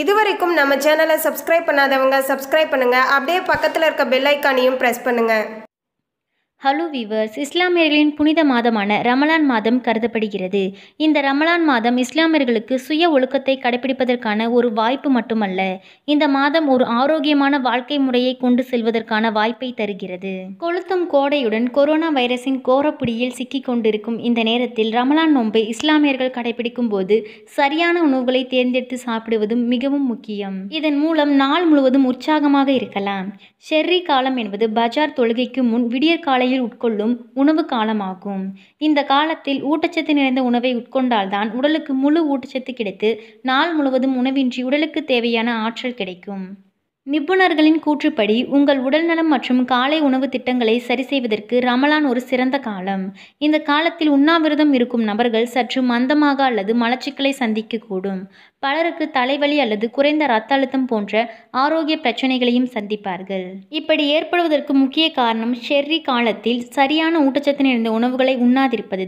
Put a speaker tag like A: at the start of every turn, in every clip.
A: இதுவரைக்கும் நம்ம சேனலை சப்ஸ்கிரைப் பண்ணாதவங்க சப்ஸ்கிரைப் பண்ணுங்கள் அப்படியே பக்கத்தில் இருக்க பெல் ஐக்கானையும் ப்ரெஸ் பண்ணுங்கள் ஹலோ வீவர்ஸ் இஸ்லாமியர்களின் புனித மாதமான ரமலான் மாதம் கருதப்படுகிறது இந்த ரமலான் மாதம் இஸ்லாமியர்களுக்கு சுய ஒழுக்கத்தை கடைபிடிப்பதற்கான ஒரு வாய்ப்பு மட்டுமல்ல இந்த மாதம் ஒரு ஆரோக்கியமான வாழ்க்கை முறையை கொண்டு செல்வதற்கான வாய்ப்பை தருகிறது கொளுத்தும் கோடையுடன் கொரோனா வைரஸின் கோரப்பிடியில் சிக்கிக் கொண்டிருக்கும் இந்த நேரத்தில் ரமலான் நோன்பை இஸ்லாமியர்கள் கடைபிடிக்கும் போது சரியான உணவுகளை தேர்ந்தெடுத்து சாப்பிடுவதும் மிகவும் முக்கியம் இதன் மூலம் நாள் முழுவதும் உற்சாகமாக இருக்கலாம் ஷெர்ரி காலம் என்பது பஜார் தொழுகைக்கு முன் விடியற்கால வரையில் உட்கொள்ளும் உணவு காலமாகும் இந்த காலத்தில் ஊட்டச்சத்து நிறைந்த உணவை உட்கொண்டால்தான் உடலுக்கு முழு ஊட்டச்சத்து கிடைத்து நாள் முழுவதும் உணவின்றி உடலுக்கு தேவையான ஆற்றல் கிடைக்கும் நிபுணர்களின் கூற்றுப்படி உங்கள் உடல்நலம் மற்றும் காலை உணவு திட்டங்களை சரி செய்வதற்கு ரமலான் ஒரு சிறந்த காலம் இந்த காலத்தில் உண்ணாவிரதம் இருக்கும் நபர்கள் சற்று மந்தமாக அல்லது மலச்சிக்கலை சந்திக்கக்கூடும் பலருக்கு தலைவலி அல்லது குறைந்த இரத்த அழுத்தம் போன்ற ஆரோக்கிய பிரச்சனைகளையும் சந்திப்பார்கள் இப்படி ஏற்படுவதற்கு முக்கிய காரணம் ஷெர்ரி காலத்தில் சரியான ஊட்டச்சத்து நிறைந்த உணவுகளை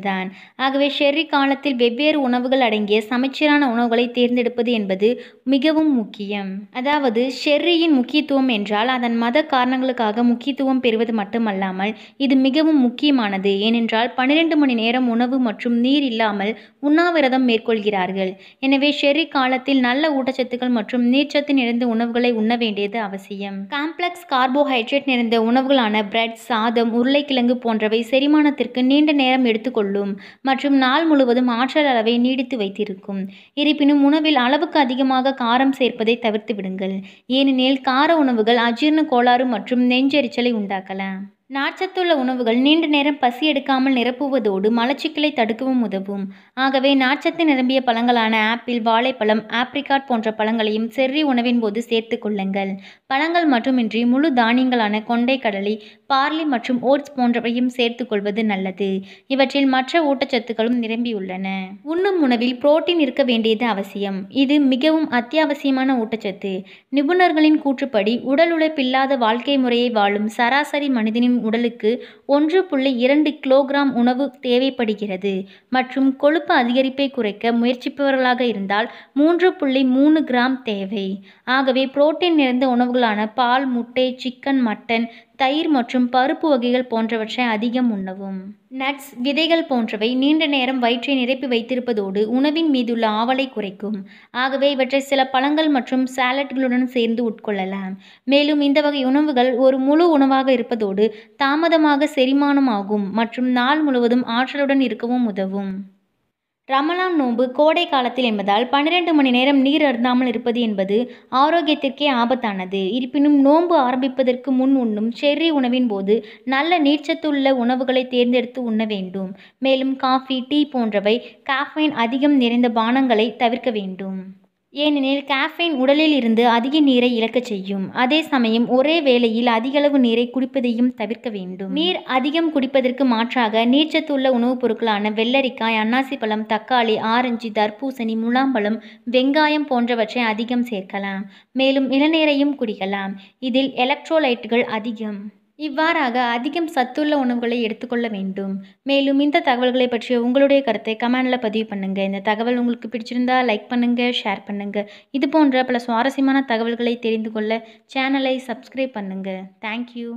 A: தான் ஆகவே ஷெர்ரி காலத்தில் வெவ்வேறு உணவுகள் அடங்கிய சமச்சீரான உணவுகளை தேர்ந்தெடுப்பது என்பது மிகவும் முக்கியம் அதாவது ஷெர்ரியின் முக்கியத்துவம் என்றால் அதன் மத காரணங்களுக்காக முக்கியத்துவம் பெறுவது மட்டுமல்லாமல் இது மிகவும் முக்கியமானது ஏனென்றால் பன்னிரண்டு மணி நேரம் உணவு மற்றும் நீர் இல்லாமல் உண்ணாவிரதம் மேற்கொள்கிறார்கள் எனவே ஷெர்ரி காலத்தில் நல்ல ஊட்டச்சத்துக்கள் மற்றும் நீர்ச்சத்து நிறைந்த உணவுகளை உண்ண வேண்டியது அவசியம் காம்ப்ளெக்ஸ் கார்போஹைட்ரேட் நிறைந்த உணவுகளான பிரெட் சாதம் உருளைக்கிழங்கு போன்றவை செரிமானத்திற்கு நீண்ட நேரம் எடுத்துக்கொள்ளும் மற்றும் நாள் முழுவதும் ஆற்றல் அளவை நீடித்து வைத்திருக்கும் இருப்பினும் உணவில் அளவுக்கு அதிகமாக காரம் சேர்ப்பதை தவிர்த்து விடுங்கள் ஏனெனில் கார உணவுகள் அஜீர்ண கோளாறு மற்றும் நெஞ்செரிச்சலை உண்டாக்கலாம் நார்ச்சத்துள்ள உணவுகள் நீண்ட நேரம் பசி எடுக்காமல் நிரப்புவதோடு மலச்சிக்கலை தடுக்கவும் உதவும் ஆகவே நார்ச்சத்து நிரம்பிய பழங்களான ஆப்பிள் வாழைப்பழம் ஆப்ரிகாட் போன்ற பழங்களையும் செர்ரி உணவின் போது சேர்த்து கொள்ளுங்கள் பழங்கள் மட்டுமின்றி முழு தானியங்களான கொண்டை கடலை பார்லி மற்றும் ஓட்ஸ் போன்றவையும் சேர்த்து கொள்வது நல்லது இவற்றில் மற்ற ஊட்டச்சத்துக்களும் நிரம்பியுள்ளன உண்ணும் உணவில் புரோட்டீன் இருக்க வேண்டியது அவசியம் இது மிகவும் அத்தியாவசியமான ஊட்டச்சத்து நிபுணர்களின் கூற்றுப்படி உடல் உழைப்பில்லாத வாழ்க்கை முறையை வாழும் சராசரி மனிதனின் குழந்தையின் உடலுக்கு ஒன்று புள்ளி இரண்டு கிலோகிராம் உணவு தேவைப்படுகிறது மற்றும் கொழுப்பு அதிகரிப்பை குறைக்க முயற்சிப்பவர்களாக இருந்தால் மூன்று புள்ளி மூணு கிராம் தேவை ஆகவே புரோட்டீன் நிறைந்த உணவுகளான பால் முட்டை சிக்கன் மட்டன் தயிர் மற்றும் பருப்பு வகைகள் போன்றவற்றை அதிகம் உண்ணவும் நட்ஸ் விதைகள் போன்றவை நீண்ட நேரம் வயிற்றை நிரப்பி வைத்திருப்பதோடு உணவின் மீதுள்ள ஆவலை குறைக்கும் ஆகவே இவற்றை சில பழங்கள் மற்றும் சாலட்களுடன் சேர்ந்து உட்கொள்ளலாம் மேலும் இந்த வகை உணவுகள் ஒரு முழு உணவாக இருப்பதோடு தாமதமாக செரிமானமாகும் மற்றும் நாள் முழுவதும் ஆற்றலுடன் இருக்கவும் உதவும் ரமலான் நோன்பு கோடை காலத்தில் என்பதால் பன்னிரண்டு மணி நேரம் நீர் அருந்தாமல் இருப்பது என்பது ஆரோக்கியத்திற்கே ஆபத்தானது இருப்பினும் நோன்பு ஆரம்பிப்பதற்கு முன் உண்ணும் செர்ரி உணவின் போது நல்ல நீர்ச்சத்துள்ள உணவுகளை தேர்ந்தெடுத்து உண்ண வேண்டும் மேலும் காஃபி டீ போன்றவை காஃபைன் அதிகம் நிறைந்த பானங்களை தவிர்க்க வேண்டும் ஏனெனில் கேஃபைன் உடலில் இருந்து அதிக நீரை இழக்கச் செய்யும் அதே சமயம் ஒரே வேளையில் அதிகளவு நீரை குடிப்பதையும் தவிர்க்க வேண்டும் நீர் அதிகம் குடிப்பதற்கு மாற்றாக நீர்ச்சத்துள்ள உணவுப் பொருட்களான வெள்ளரிக்காய் அன்னாசி பழம் தக்காளி ஆரஞ்சு தர்பூசணி முலாம்பழம் வெங்காயம் போன்றவற்றை அதிகம் சேர்க்கலாம் மேலும் இளநீரையும் குடிக்கலாம் இதில் எலக்ட்ரோலைட்டுகள் அதிகம் இவ்வாறாக அதிகம் சத்துள்ள உணவுகளை எடுத்துக்கொள்ள வேண்டும் மேலும் இந்த தகவல்களை பற்றிய உங்களுடைய கருத்தை கமெண்டில் பதிவு பண்ணுங்கள் இந்த தகவல் உங்களுக்கு பிடிச்சிருந்தா லைக் பண்ணுங்கள் ஷேர் பண்ணுங்கள் இது போன்ற பல சுவாரஸ்யமான தகவல்களை தெரிந்து கொள்ள சேனலை சப்ஸ்கிரைப் பண்ணுங்கள் தேங்க்யூ